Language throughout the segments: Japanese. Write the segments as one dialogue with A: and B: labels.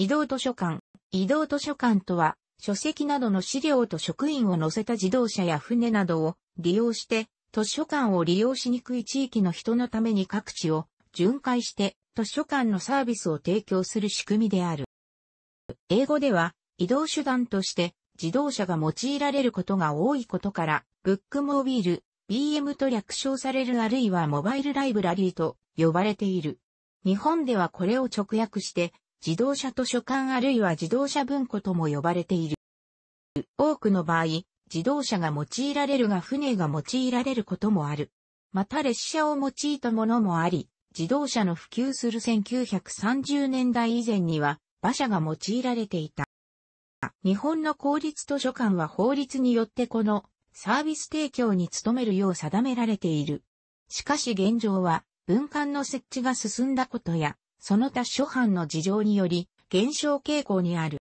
A: 移動図書館。移動図書館とは、書籍などの資料と職員を乗せた自動車や船などを利用して、図書館を利用しにくい地域の人のために各地を巡回して図書館のサービスを提供する仕組みである。英語では移動手段として自動車が用いられることが多いことから、ブックモービール、BM と略称されるあるいはモバイルライブラリーと呼ばれている。日本ではこれを直訳して自動車図書館あるいは自動車文庫とも呼ばれている。多くの場合、自動車が用いられるが船が用いられることもある。また列車を用いたものもあり、自動車の普及する1930年代以前には馬車が用いられていた。日本の公立図書館は法律によってこのサービス提供に努めるよう定められている。しかし現状は文館の設置が進んだことやその他諸般の事情により、減少傾向にある。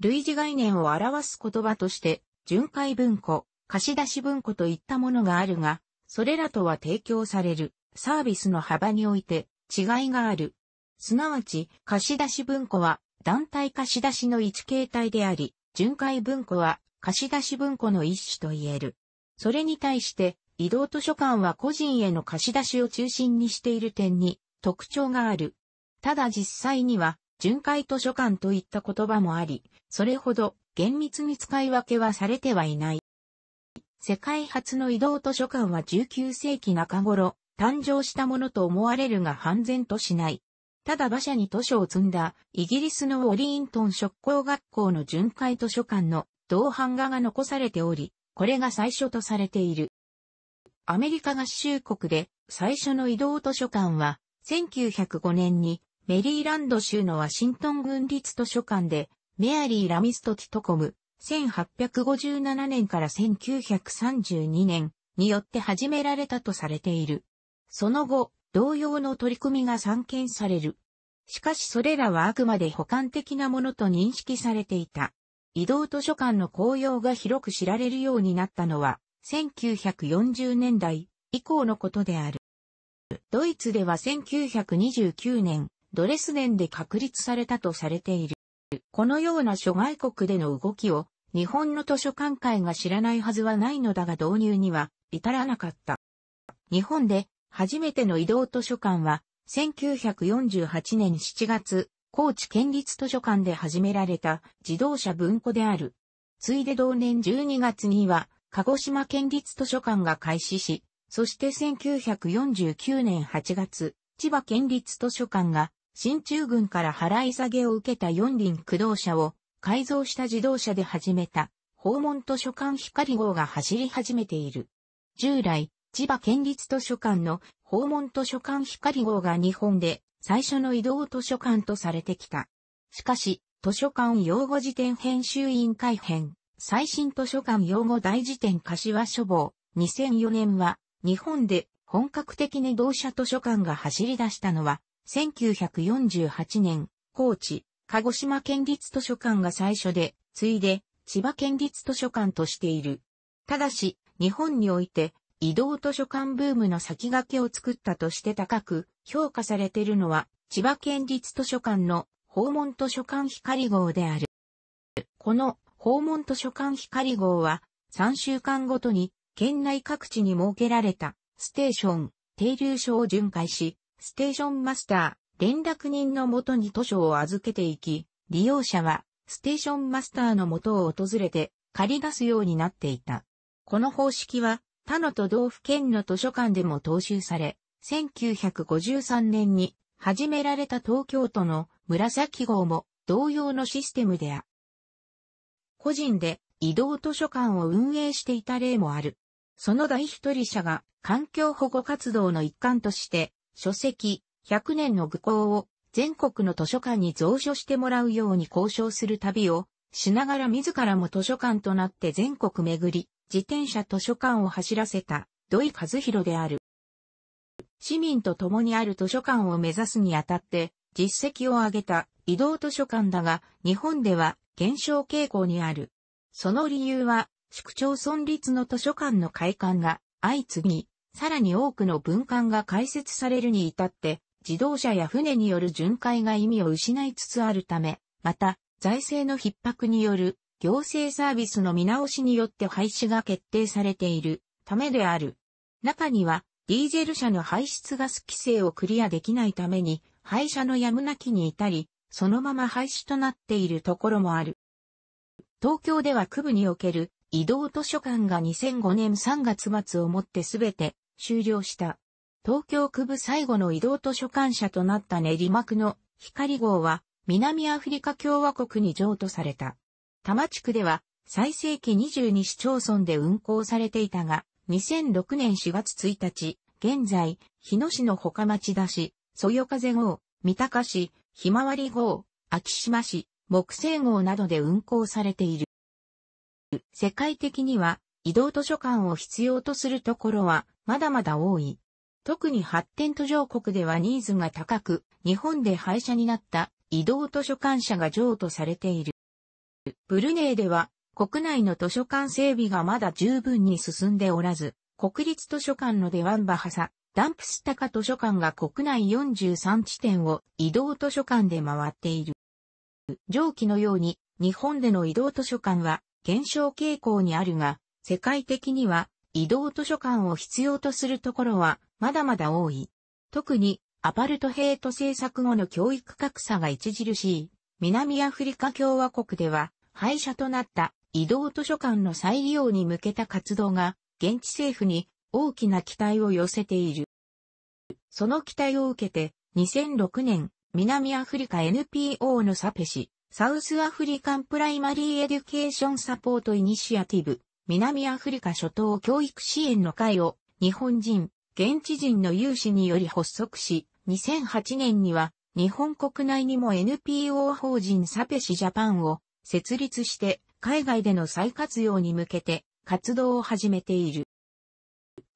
A: 類似概念を表す言葉として、巡回文庫、貸出文庫といったものがあるが、それらとは提供されるサービスの幅において違いがある。すなわち、貸出文庫は団体貸出の一形態であり、巡回文庫は貸出文庫の一種と言える。それに対して、移動図書館は個人への貸し出しを中心にしている点に特徴がある。ただ実際には、巡回図書館といった言葉もあり、それほど厳密に使い分けはされてはいない。世界初の移動図書館は19世紀中頃、誕生したものと思われるが半然としない。ただ馬車に図書を積んだイギリスのオリントン職工学校の巡回図書館の同版画が残されており、これが最初とされている。アメリカ合衆国で最初の移動図書館は1905年にメリーランド州のワシントン軍立図書館でメアリー・ラミスト・ティトコム、1857年から1932年によって始められたとされている。その後、同様の取り組みが散見される。しかしそれらはあくまで補完的なものと認識されていた。移動図書館の公用が広く知られるようになったのは、1940年代以降のことである。ドイツでは1929年、ドレスデンで確立されたとされている。このような諸外国での動きを日本の図書館会が知らないはずはないのだが導入には至らなかった。日本で初めての移動図書館は1948年7月、高知県立図書館で始められた自動車文庫である。ついで同年12月には鹿児島県立図書館が開始し、そして1949年8月、千葉県立図書館が、新中軍から払い下げを受けた四輪駆動車を改造した自動車で始めた訪問図書館光号が走り始めている。従来、千葉県立図書館の訪問図書館光号が日本で最初の移動図書館とされてきた。しかし、図書館用語辞典編集委員会編、最新図書館用語大辞典柏書房、2004年は、日本で本格的に同社図書館が走り出したのは、1948年、高知、鹿児島県立図書館が最初で、次いで、千葉県立図書館としている。ただし、日本において、移動図書館ブームの先駆けを作ったとして高く評価されているのは、千葉県立図書館の訪問図書館光号である。この訪問図書館光号は、3週間ごとに県内各地に設けられたステーション、停留所を巡回し、ステーションマスター、連絡人のもとに図書を預けていき、利用者はステーションマスターのもとを訪れて借り出すようになっていた。この方式は他の都道府県の図書館でも踏襲され、1953年に始められた東京都の紫号も同様のシステムであ。個人で移動図書館を運営していた例もある。その第一人者が環境保護活動の一環として、書籍、100年の愚行を全国の図書館に蔵書してもらうように交渉する旅をしながら自らも図書館となって全国巡り、自転車図書館を走らせた土井和弘である。市民と共にある図書館を目指すにあたって実績を上げた移動図書館だが日本では減少傾向にある。その理由は市区町村立の図書館の開館が相次ぎ、さらに多くの文館が開設されるに至って、自動車や船による巡回が意味を失いつつあるため、また、財政の逼迫による行政サービスの見直しによって廃止が決定されているためである。中には、ディーゼル車の排出ガス規制をクリアできないために、廃車のやむなきに至り、そのまま廃止となっているところもある。東京では区部における移動図書館が2005年3月末をもってすべて終了した。東京区部最後の移動図書館社となった練馬区の光号は南アフリカ共和国に譲渡された。多摩地区では最盛期22市町村で運行されていたが、2006年4月1日、現在、日野市の他町田市、そよ風号、三鷹市、ひまわり号、昭島市、木星号などで運行されている。世界的には移動図書館を必要とするところはまだまだ多い。特に発展途上国ではニーズが高く、日本で廃車になった移動図書館車が譲渡されている。ブルネイでは国内の図書館整備がまだ十分に進んでおらず、国立図書館のデワンバハサ、ダンプスタカ図書館が国内43地点を移動図書館で回っている。上記のように日本での移動図書館は減少傾向にあるが、世界的には移動図書館を必要とするところはまだまだ多い。特にアパルトヘイト政策後の教育格差が著しい南アフリカ共和国では廃車となった移動図書館の再利用に向けた活動が現地政府に大きな期待を寄せている。その期待を受けて2006年南アフリカ NPO のサペ氏サウスアフリカンプライマリーエデュケーションサポートイニシアティブ、南アフリカ諸島教育支援の会を日本人、現地人の有志により発足し、2008年には日本国内にも NPO 法人サペシジャパンを設立して海外での再活用に向けて活動を始めている。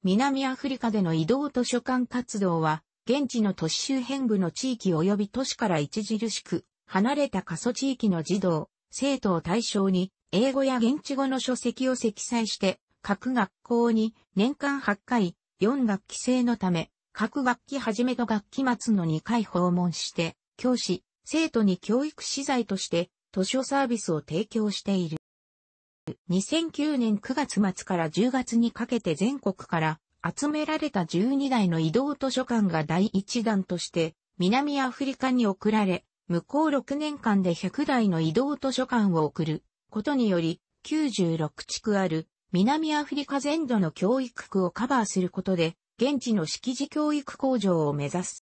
A: 南アフリカでの移動図書館活動は現地の都市周辺部の地域及び都市から著しく離れた過疎地域の児童、生徒を対象に、英語や現地語の書籍を積載して、各学校に年間8回、4学期制のため、各学期始めと学期末の2回訪問して、教師、生徒に教育資材として、図書サービスを提供している。2009年9月末から10月にかけて全国から集められた12台の移動図書館が第1弾として南アフリカに送られ、向こう6年間で100台の移動図書館を送ることにより、96地区ある南アフリカ全土の教育区をカバーすることで、現地の識字教育向上を目指す。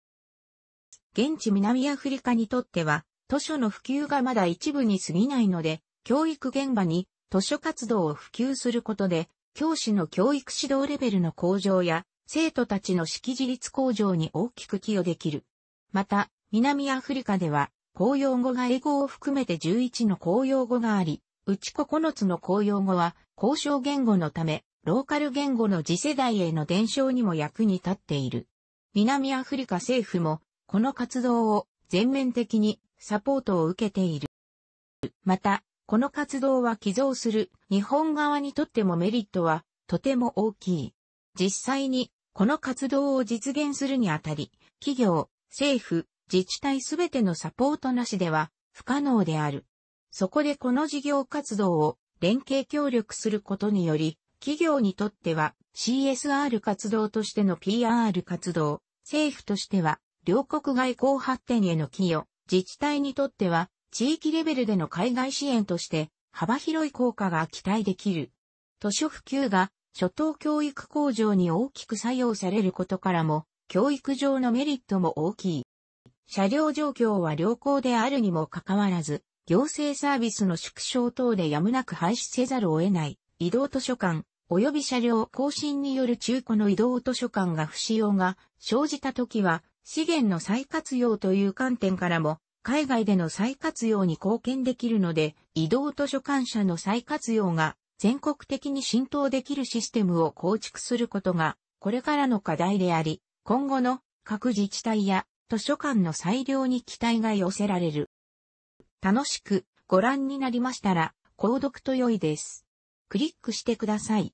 A: 現地南アフリカにとっては、図書の普及がまだ一部に過ぎないので、教育現場に図書活動を普及することで、教師の教育指導レベルの向上や、生徒たちの識字率向上に大きく寄与できる。また、南アフリカでは、公用語が英語を含めて11の公用語があり、うち9つの公用語は、交渉言語のため、ローカル言語の次世代への伝承にも役に立っている。南アフリカ政府も、この活動を全面的にサポートを受けている。また、この活動は寄贈する日本側にとってもメリットはとても大きい。実際にこの活動を実現するにあたり、企業、政府、自治体すべてのサポートなしでは不可能である。そこでこの事業活動を連携協力することにより、企業にとっては CSR 活動としての PR 活動、政府としては両国外交発展への寄与、自治体にとっては地域レベルでの海外支援として幅広い効果が期待できる。図書普及が初等教育向上に大きく作用されることからも、教育上のメリットも大きい。車両状況は良好であるにもかかわらず、行政サービスの縮小等でやむなく廃止せざるを得ない、移動図書館、及び車両更新による中古の移動図書館が不使用が生じた時は、資源の再活用という観点からも、海外での再活用に貢献できるので、移動図書館社の再活用が全国的に浸透できるシステムを構築することが、これからの課題であり、今後の各自治体や図書館の裁量に期待が寄せられる。楽しくご覧になりましたら、購読と良いです。クリックしてください。